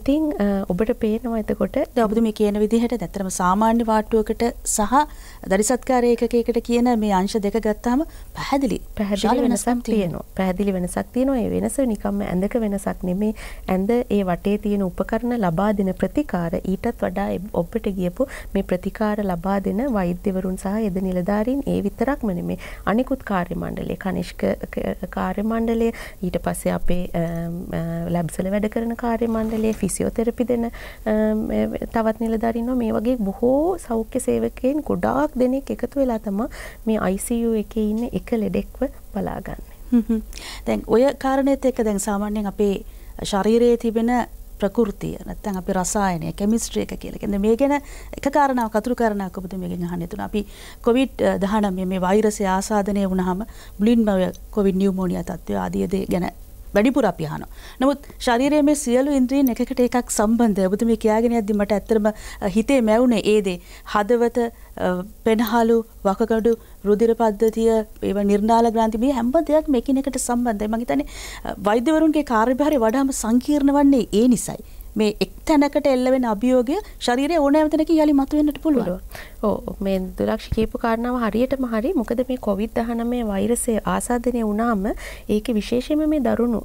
ඉතින් ඔබට පේනවා එතකොට ඔබතුමී කියන විදිහට දැතරම සාමාන්‍ය වාට්ටුවකට සහ දරිසත්කාරය එකකට කියන මේ අංශ දෙක ගත්තාම පැහැදිලි පැහැදිලි වෙනසක් තියෙනවා පැහැදිලි වෙනසක් තියෙනවා ඒ වෙනස නිකම්ම ඇඳක වෙනසක් නෙමේ ඇඳ ඒ වටේ තියෙන උපකරණ ලබා දෙන ප්‍රතිකාර ඊටත් වඩා ඔබට ගියපු මේ ප්‍රතිකාර ලබා දෙන වෛද්‍යවරුන් සහ යෙද නිලධාරීන් ඒ විතරක්ම නෙමේ අනිකුත් කාර්ය මණ්ඩලය කනිෂ්ක කාර්ය මණ්ඩලය ඊට පස්සේ අපේ ලැබ්සල වැඩ කරන කාර්ය මණ්ඩලය ෆිසියෝതെරපි දෙන තවත් නිලධාරීන්ව මේ වගේ බොහෝ සෞඛ්‍ය සේවකයන් ගොඩාක් ගොඩක් දෙනෙක් එකතු වෙලා තමයි මේ ICU එකේ ඉන්න එක ලෙඩෙක්ව බලාගන්නේ. දැන් ඔය කාරණේත් එක්ක දැන් සාමාන්‍යයෙන් අපේ ශරීරයේ තිබෙන ප්‍රකෘතිය නැත්තම් අපි රසායනය කෙමිස්ට්‍රි එක කියලා. කියන්නේ මේ ගැන එක කාරණාවක් අතුරු කාරණාවක් ඔබතුමා මේකෙන් අහන්න යතුන. අපි කොවිඩ් 19 මේ වෛරසය ආසාදනය වුණාම බ්ලින්ම කොවිඩ් නියුමෝනියා තත්ත්වය ආදී දේ ගැන වැඩිපුර අපි අහනවා. නමුත් ශරීරයේ මේ සියලු ඉන්ද්‍රීන් එකකට එකක් සම්බන්ධයි. ඔබතුමිය කියාගෙන යද්දි මට ඇත්තටම හිතේ මැවුනේ ඒ දේ. හදවත පෙනහලු වකගඩු රුධිර පද්ධතිය ඒව නිර්නාල ග්‍රන්ථි මේ හැම දෙයක්ම එකිනෙකට සම්බන්ධයි. මම හිතන්නේ වෛද්‍යවරුන්ගේ කාර්යභාරය වඩාම සංකීර්ණ වන්නේ ඒ නිසයි. මේ එක් තැනකට එල්ල වෙන අභියෝගය ශරීරයේ ඕනෑම තැනක යලි මතුවෙන්නට පුළුවන්. ඔව් මේ දුරක්ෂ කියපු කාරණාව හරියටම හරි. මොකද මේ COVID-19 වෛරසය ආසාදනය වුණාම ඒකේ විශේෂයෙන්ම මේ දරුණු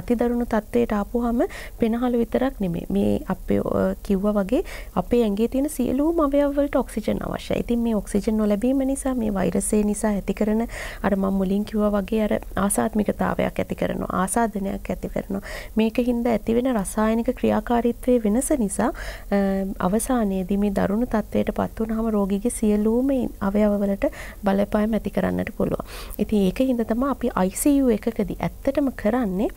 අති දරුණු තත්ත්වයට ආපුවාම පෙනහළු විතරක් නෙමෙයි. මේ අපේ කිව්වා වගේ අපේ ඇඟේ තියෙන සියලුම අවයව වලට ඔක්සිජන් අවශ්‍යයි. ඉතින් මේ ඔක්සිජන් නොලැබීම නිසා මේ වෛරසය නිසා ඇති කරන අර මම මුලින් කිව්වා වගේ අර ආසාත්මිකතාවයක් ඇති කරනවා. ආසාදනයක් ඇති කරනවා. මේක හින්දා ඇති වෙන රසායනික ක්‍රියා ක්‍රියාකාරීත්වය වෙනස නිසා අවසානයේදී මේ දරුණු තත්ත්වයට පත් වුනහම රෝගීගේ සියලුම අවයවවලට බලපෑම් ඇති කරන්නට පුළුවන්. ඉතින් ඒක හින්දා තමයි අපි ICU එකකදී ඇත්තටම කරන්නේ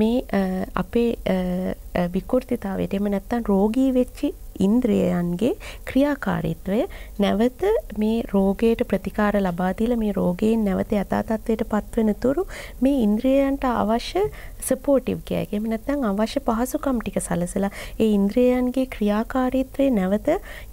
මේ අපේ විකෘතිතාවයට එම නැත්තම් රෝගී වෙච්චි ඉන්ද්‍රියයන්ගේ ක්‍රියාකාරීත්වය නැවත මේ රෝගයට ප්‍රතිකාර ලබාදීල මේ රෝගයෙන් නැවත යථාතත්වයට පත්වෙන තුරු මේ ඉන්ද්‍රියයන්ට අවශ්‍ය සපෝටිව් කියයගෙම නැත්තං අවශ්‍ය පහසුකම් ටික සලසලා ඒ ඉන්ද්‍රයන්ගේ ක්‍රියාකාරීත්‍රය නැවත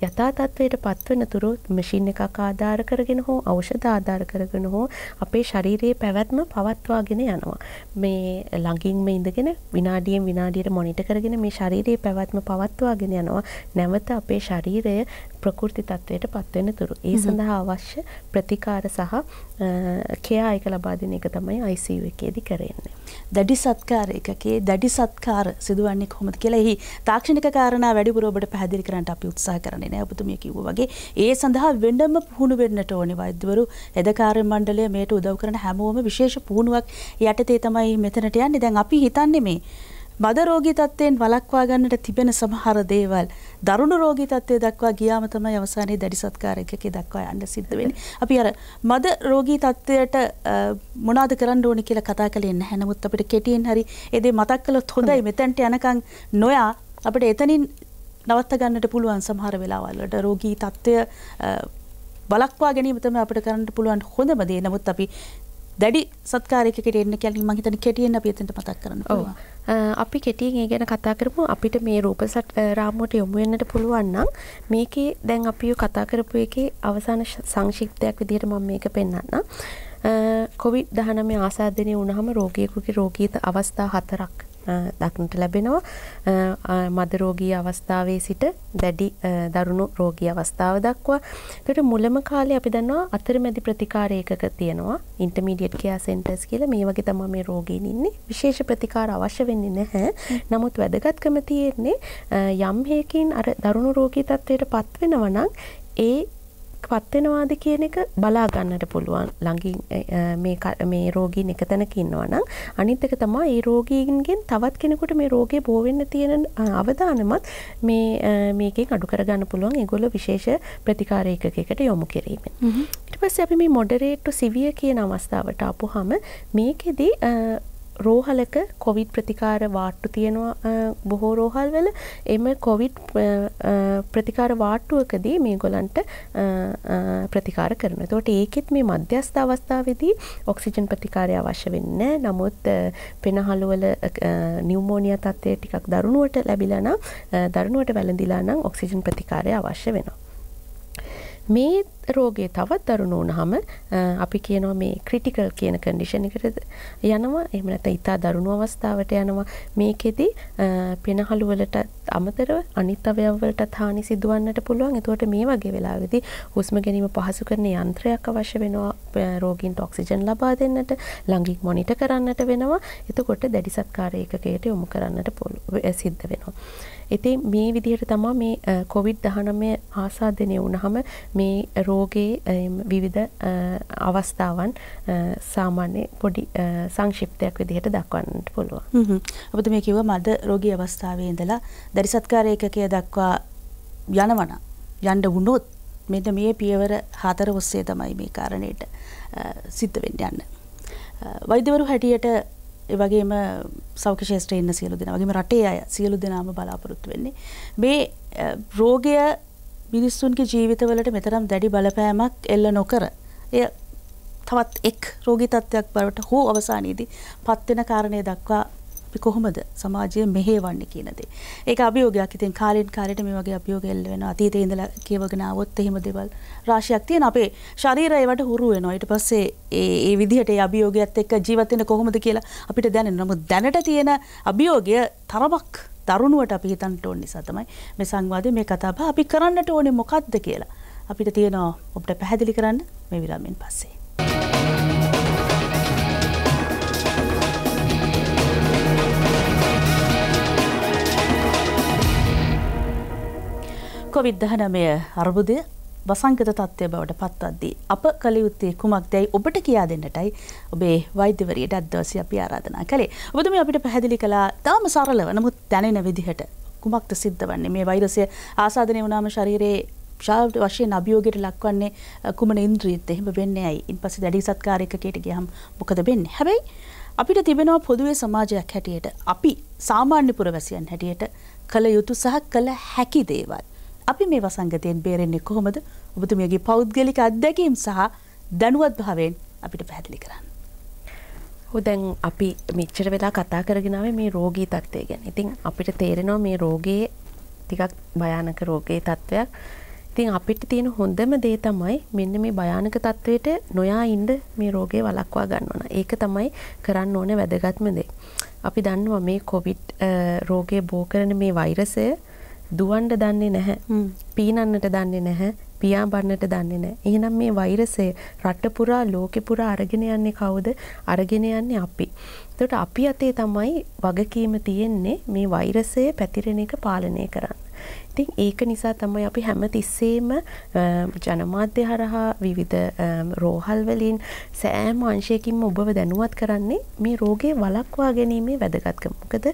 යථාතත්වයට පත්වන තුරු මශින් එකක් ආධාර කරගෙන හෝ අවෂධ ආධාර කරගෙන හෝ අපේ ශරීරයේ පැවැත්ම පවත්වාගෙන යනවා. මේ ළඟින්ම ඉඳගෙන විනාඩියෙන් විනාඩියට මොනිට කරගෙන මේ ශරීරයේ පැවැත්ම පවත්වාගෙන යනවා නැවත අපේ ශරීරය ප්‍රකෘති තත්ත්වයට පත්වෙන තුරු ඒ සඳහා අවශ්‍ය ප්‍රතිකාර සහ කෙයා එක ලබා දෙන එක තමයි ICU එකේදී කරන්නේ. දැඩි සත්කාර එකකේ දැඩි සත්කාර සිදුවන්නේ කොහොමද කියලා එහි තාක්ෂණික කාරණා වැඩිපුර ඔබට පැහැදිලි කරන්න අපි උත්සාහ කරන්නේ නෑ ඔබතුමිය කිව්වා වගේ ඒ සඳහා වෙනම පුහුණු වෙන්නට ඕනේ වෛද්‍යවරු එදකාර්ය මණ්ඩලය මේට උදව් කරන හැමෝම විශේෂ පුහුණුවක් යටතේ තමයි මෙතනට යන්නේ දැන් අපි හිතන්නේ මේ මද රෝගී තත්ත්වයෙන් වළක්වා ගන්නට තිබෙන සමහර දේවල් දරුණු රෝගී තත්ත්වය දක්වා ගියාම තමයි අවසානයේ දැඩි සත්කාරයකකේ දක්වා යන්න සිද්ධ වෙන්නේ. අපි අර මද රෝගී තත්ත්වයට මොනවද කරන්න ඕනේ කියලා කතා කළේ නැහැ. නමුත් අපිට කෙටියෙන් හරි ඒ දේ මතක් කළොත් හොඳයි. මෙතෙන්ට යනකම් නොයා අපිට එතනින් නවත්ත ගන්නට පුළුවන් සමහර වෙලාවල් වලට රෝගී තත්ත්වය බලක්වා ගැනීම තමයි අපිට කරන්න පුළුවන් හොඳම දේ. නමුත් අපි දැඩි සත්කාරයකට එන්න කියන්නේ මම හිතන්නේ කෙටියෙන් අපි එතනට මතක් කරන්න පුළුවන්. අපි කෙටියෙන් ඒ ගැන කතා කරමු අපිට මේ රූප රාමුවට යොමු වෙන්නට පුළුවන් නම් මේකේ දැන් අපි කතා කරපු එකේ අවසාන සංක්ෂිප්තයක් විදිහට මම මේක පෙන්වන්නම්. කොවිඩ් 19 ආසාදනය වුණාම රෝගියෙකුගේ රෝගීත අවස්ථා හතරක් දක්නට ලැබෙනවා මද රෝගී අවස්ථාවේ සිට දැඩි දරුණු රෝගී අවස්ථාව දක්වා. එතකොට මුලම කාලේ අපි දන්නවා අතරමැදි ප්‍රතිකාර ඒකක තියෙනවා. ඉන්ටර්මීඩියට් කෙයා සෙන්ටර්ස් කියලා මේ වගේ තමයි මේ රෝගීන් ඉන්නේ. විශේෂ ප්‍රතිකාර අවශ්‍ය වෙන්නේ නැහැ. නමුත් වැදගත්කම තියෙන්නේ යම් හේකින් අර දරුණු රෝගී තත්ත්වයට පත් වෙනවා නම් ඒ පත්වෙනවාද කියන එක බලා ගන්නට පුළුවන් ළඟින් මේ රෝගී එක තැනක ඉන්නවා නම් අනිත් එක තමා ඒ රෝගීන්ගෙන් තවත් කෙනෙකුට මේ රෝගේ බෝවෙන්න තියෙන අවධානමත් මේ මේකෙන් අඩු කරගන්න පුළුවන් ඒගොල්ල විශේෂ ප්‍රතිකාරයකකට යොමු කිරීමෙන් ඊට පස්සේ අපි මේ මොඩරේට් ටු සිවිය කියන අවස්ථාවට ආපුවාම මේකෙදී රෝහලක කොවිඩ් ප්‍රතිකාර වාට්ටු තියෙනවා බොහෝ රෝහල් වල එම කොවිඩ් ප්‍රතිකාර වාට්ටුවකදී මේ ගොලන්ට ප්‍රතිකාර කරන තොට ඒකෙත් මේ මධ්‍යස්ථ අවස්ථාවදී ඔක්සිජන් ප්‍රතිකාරය අවශ්‍ය වෙන්න නමුත් පෙනහළුවල නිවමෝනිය තත්වය ටිකක් දරුණුවට ලැබිලනම් දරුණුවට වැළඳිලා නම් ඔක්සිජන් ප්‍රතිකාරය අවශ්‍ය වෙනවා. මේ රෝගය තවත් දරුණු වුණාම අපි කියනවා මේ ක්‍රිටිකල් කියන කන්ඩිෂන් එකට යනවා. එහෙම නැත්නම් ඊටා දරුණු අවස්ථාවට යනවා. මේකෙදි පෙනහළු වලට අමතරව අනිත් අවයව වලටත් හානි සිදුවන්නට පුළුවන්. ඒතකොට මේ වගේ වෙලාවෙදී හුස්ම ගැනීම පහසු කරන යන්ත්‍රයක් අවශ්‍ය වෙනවා. රෝගීන්ට ඔක්සිජන් ලබා දෙන්නට, ළඟින් මොනිටර් කරන්නට වෙනවා. එතකොට දැඩි සත්කාර ඒකකයට යොමු කරන්නට සිද්ධ වෙනවා. ඉතින් මේ විදිහට තමයි මේ කොවිඩ් 19 ආසාදනය වුණාම මේ රෝග රෝගයේ විවිධ අවස්ථාවන් සාමාන්‍ය පොඩි සංශිප්තයක් විදිහට දක්වන්නට පුළුවන්. අපිට මේ කිව්ව මද රෝගී අවස්ථාවේ ඉඳලා දරි සත්කාර ඒකකය දක්වා යනවන යන්න වුණොත් මෙන්න මේ පියවර හතර ඔස්සේ තමයි මේ කාරණයට සිද්ධ වෙන්න යන්න. වෛද්‍යවරු හැටියට වගේම සෞඛ්‍ය ශේෂත්‍රයේ ඉන්න සියලු දෙනා වගේම රටේ අය සියලු දෙනාම බලාපොරොත්තු වෙන්නේ මේ රෝගය මිනිස්සුන්ගේ ජීවිතවලට මෙතරම් දැඩි බලපෑමක් එල්ල නොකර එය තවත් එක් රෝගී තත්ත්වයක් බවට හෝ අවසානයේදී පත්වෙන කාරණය දක්වා අපි කොහොමද සමාජය මෙහෙවන්නේ කියන දේ. ඒක අභියෝගයක්. ඉතින් කාලෙන් කාලයට මේ වගේ අභියෝග එල්ල වෙනවා. අතීතේ ඉඳලා කියවගෙන ආවොත් එහෙම දේවල් රාශියක් තියෙන අපේ ශරීරය ඒවට හුරු වෙනවා. ඊට පස්සේ ඒ ඒ විදිහට ඒ අභියෝගයත් එක්ක ජීවත් වෙන්න කොහොමද කියලා අපිට දැනෙනවා. නමුත් දැනට තියෙන අභියෝගය තරමක් තරුණුවට අපි හිතන්ට ඕන නිසා තමයි මේ සංවාදයේ මේ කතාබහ අපි කරන්නට ඕනේ මොකක්ද කියලා අපිට තියෙනවා ඔබට පැහැදිලි කරන්න මේ විරාමෙන් පස්සේ. කොවිද්ධහනමය අර්බුදය වසංගත තත්ත්වය බවට පත්වද්දී අප කළ යුත්තේ කුමක් දැයි ඔබට කියා දෙන්නටයි ඔබේ වෛද්‍යවරයට අද්දවසි අපි ආරාධනා කළේ. ඔබතුම අපිට පැහැදිලි කළා තාම සරලව නමුත් දැනෙන විදිහට කුමක්ද සිද්ධ වන්නේ මේ වෛරසය ආසාධනය වුණාම ශරීරයේ ශාවට වශයෙන් අභියෝගයට ලක්වන්නේ කුමන ඉන්ද්‍රීත් එහෙම වෙන්නේ ඇයි. ඉන්පස්සේ දැඩි සත්කාරයකකයට ගියහම මොකද වෙන්නේ? හැබැයි අපිට තිබෙනවා පොදුවේ සමාජයක් හැටියට අපි සාමාන්‍ය පුරවැසියන් හැටියට කළ යුතු සහ කළ හැකි දේවල්. අපි මේ වසංගතයෙන් බේරෙන්නේ කොහොමද ඔබතුමියගේ පෞද්ගලික අත්දැකීම් සහ දැනුවත් භාවයෙන් අපිට පැහැදිලි කරන්න. දැන් අපි මෙච්චර වෙලා කතා කරගෙනාව මේ රෝගී තත්ත්වය ගැන ඉතින් අපිට තේරෙනවා මේ රෝගයේ ටිකක් භයානක රෝගයේ තත්ත්වයක් ඉතින් අපිට තියෙන හොඳම දේ තමයි මෙන්න මේ භයානක තත්ත්වයට නොයා ඉන්ඩ මේ රෝගය වලක්වා ගන්නවන ඒක තමයි කරන්න ඕන වැදගත්ම දේ. අපි දන්නවා මේ කොවිඩ් රෝගය බෝකරන මේ වෛරසය දුවන්ඩ දන්නේ නැහැ පීනන්නට දන්නේ නැහැ පියා බන්නට දන්නේ නැහැ. එහෙනම් මේ වෛරසය රට පුරා ලෝකෙ පුරා අරගෙන යන්නේ කවුද? අරගෙන යන්නේ අපි. එතකොට අපි අතේ තමයි වගකීම තියෙන්නේ මේ වෛරසය පැතිරෙන එක පාලනය කරන්න. ඉතින් ඒක නිසා තමයි අපි හැම තිස්සේම ජනමාධ්‍ය හරහා විවිධ රෝහල්වලින් සෑම අංශයකින්ම ඔබව දැනුවත් කරන්නේ මේ රෝගේ වලක්වා ගැනීමේ වැදගත්කම. මොකද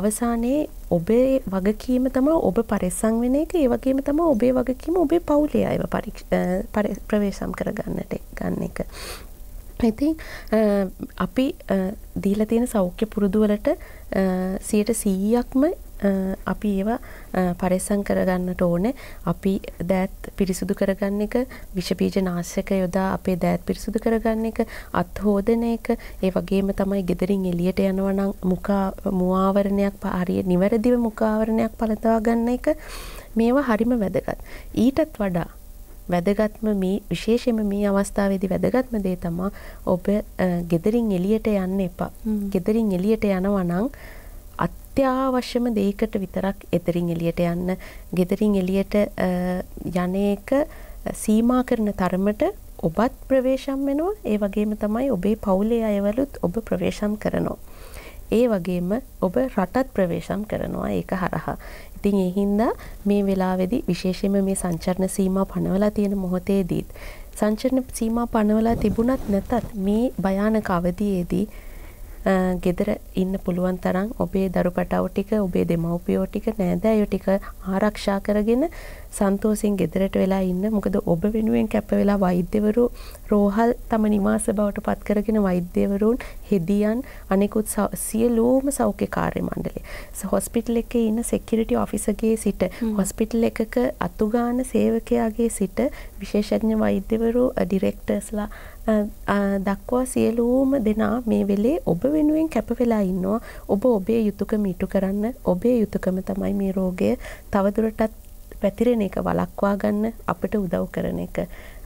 අවසානයේ ඔබේ වගකීම තම ඔබ පරිස්සං වෙන එක ඒ වගේම තම ඔබේ වගකීම ඔබේ පවුලේ අයව ප්‍රවේශම් කරගන්නට ගන්න එක. ඉතින් අපි දීල තියෙන සෞඛ්‍ය පුරුදුවලට සියට සීයක්ම අපි ඒවා පරිස්සම් කරගන්නට ඕනේ. අපි දෑත් පිරිසුදු කරගන්න එක, විෂබීජ නාශක යොදා අපේ දෑත් පිරිසුදු කරගන්න එක, අත් හෝදන එක, ඒ වගේම තමයි ගෙදරින් එළියට යනවා නම් මුඛා මුවාවරණයක් හරිය නිවැරදිව මුඛාවරණයක් පළදවා ගන්න එක මේවා හරිම වැදගත්. ඊටත් වඩා වැදගත්ම මේ විශේෂයෙන්ම මේ අවස්ථාවේදී වැදගත්ම දේ තමා ඔබ ගෙදරින් එළියට යන්න එපා. ගෙදරින් එළියට යනවා නම් අත්‍යවශ්‍යම දේකට විතරක් එතරින් එළියට යන්න, gederin එළියට යන එක සීමා කරන තරමට ඔබත් ප්‍රවේශම් වෙනවා. ඒ වගේම තමයි ඔබේ පවුලේ අයවලුත් ඔබ ප්‍රවේශම් කරනවා. ඒ වගේම ඔබ රටත් ප්‍රවේශම් කරනවා ඒක හරහා. ඉතින් ඒ හින්දා මේ වෙලාවේදී විශේෂයෙන්ම මේ සංචරණ සීමා පනවලා තියෙන මොහොතේදීත් සංචරණ සීමා පනවලා තිබුණත් නැතත් මේ භයානක අවධියේදී ගෙදර ඉන්න පුළුවන් තරම් ඔබේ දරු පැටව් ටික ඔබේ දෙමව්පියෝ ටික නෑදෑයෝ ටික ආරක්ෂා කරගෙන සන්තෝසින් ගෙදරට වෙලා ඉන්න මොකද ඔබ වෙනුවෙන් කැප වෙලා වෛද්‍යවරු රෝහල් තම නිවාස බවට පත් කරගෙන වෛද්‍යවරුන් හෙදියන් අනෙකුත් සියලූම සෞඛ්‍ය කාර්ය මණ්ඩලය. හොස්පිටල් එකේ ඉන්න සෙකියුරිටි ඔෆිසර්ගේ සිට හොස්පිටල් එකක අතුගාන සේවකයාගේ සිට විශේෂඥ වෛද්‍යවරු ඩිරෙක්ටර්ස්ලා දක්වා සියලූම දෙනා මේ වෙලේ ඔබ වෙනුවෙන් කැප වෙලා ඉන්නවා ඔබ ඔබේ යුතුකම ඉටු කරන්න ඔබේ යුතුකම තමයි මේ රෝගය තවදුරටත් පැතිරෙන එක වළක්වා ගන්න අපිට උදව් කරන එක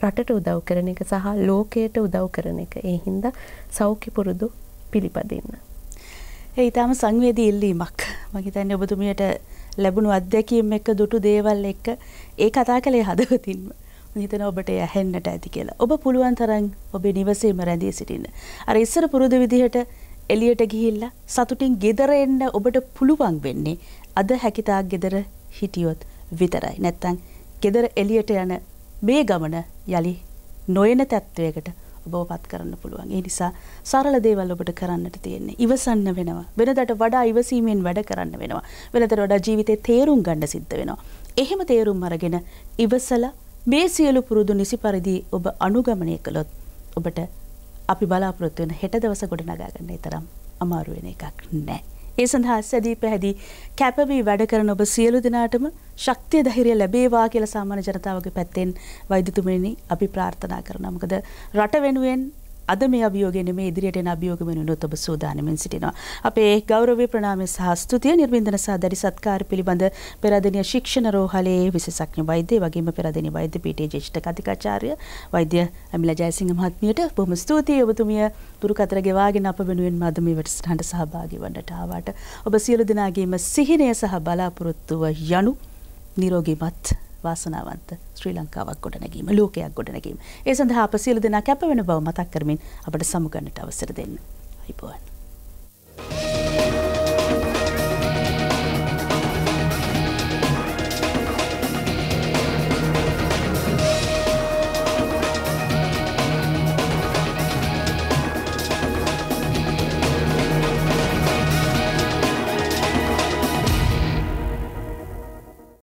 රටට උදව් කරන එක සහ ලෝකයට උදව් කරන එක ඒ හින්දා සෞඛ්‍ය පුරුදු පිළිපදින්න. ඒ ඊටාම සංවේදී ඉල්ලීමක් මම හිතන්නේ ඔබතුමියට ලැබුණු අත්දැකීම් එක්ක දුටු දේවල් එක්ක ඒ කතා කළේ හදවතින්ම හිතන ඔබට ඇහෙන්නට ඇති කියලා. ඔබ පුළුවන් තරම් ඔබේ නිවසේම රැඳී සිටින්න. අර ඉස්සර පුරුදු විදිහට එළියට ගිහිල්ලා සතුටින් ගෙදර එන්න ඔබට පුළුවන් වෙන්නේ අද හැකිතාක් ගෙදර හිටියොත්. විතරයි. නැත්තං ගෙදර එලියට යන මේ ගමන යළි නොයන තැත්ත්වයකට ඔබව පත් කරන්න පුළුවන්. ඒ නිසා සරල දේවල් ඔබට කරන්නට තියෙන්නේ. ඉවසන්න වෙනවා. වෙනදට වඩා ඉවසීමෙන් වැඩ කරන්න වෙනවා. වෙනදට වඩා ජීවිතේ තේරුම් ගන්න සිද්ධ වෙනවා. එහෙම තේරුම් අරගෙන ඉවසලා මේ සියලු පුරුදු නිසි පරිදි ඔබ අනුගමනය කළොත් ඔබට අපි බලාපොරොත්තු වෙන හෙට දවස ගොඩනගා ගන්න තරම් අමාරු වෙන එකක් නැහැ. ඒ සඳහා සැදී පැහැදී කැපවී වැඩ කරන ඔබ සියලු දෙනාටම ශක්තිය ධෛර්යය ලැබේවා කියලා සාමාන්‍ය ජනතාවගේ පැත්තෙන් වෛද්‍යතුමනි අපි ප්‍රාර්ථනා කරනවා. මොකද රට වෙනුවෙන් අද මේ අභියෝගෙන මේ ඉදිරියට එන අභියෝග වෙනුනොත් ඔබ සූදානමින් සිටිනවා. අපේ ගෞරවය ප්‍රණාමය සහ ස්තුතිය නිර්වින්දන සහ දැඩි සත්කාර පිළිබඳ පෙරදිනිය ශික්ෂණ රෝහලේ විශේෂඥ වෛද්‍ය වගේම පෙරදිනිය වෛද්‍ය පීඨයේ ජ්‍යෙෂ්ඨ කතිකාචාර්ය වෛද්‍ය අමිලා ජයසිංහ මහත්මියට බොහොම ස්තුතියි ඔබතුමිය දුරු කතර ගෙවාගෙන අප වෙනුවෙන් මද මේ වැඩසටහනට සහභාගී වන්නට ආවාට ඔබ සියලු දෙනාගේම සිහිනය සහ බලාපොරොත්තුව යනු නිරෝගීමත් වාසනාවන්ත ශ්‍රී ලංකාවක් ගොඩනැගීම ලෝකයක් ගොඩනැගීම. ඒ සඳහා අප සියලු දෙනා කැපවෙන බව මතක් කරමින් අපට සමුගන්නට අවසර දෙන්න. අයිබෝවන්.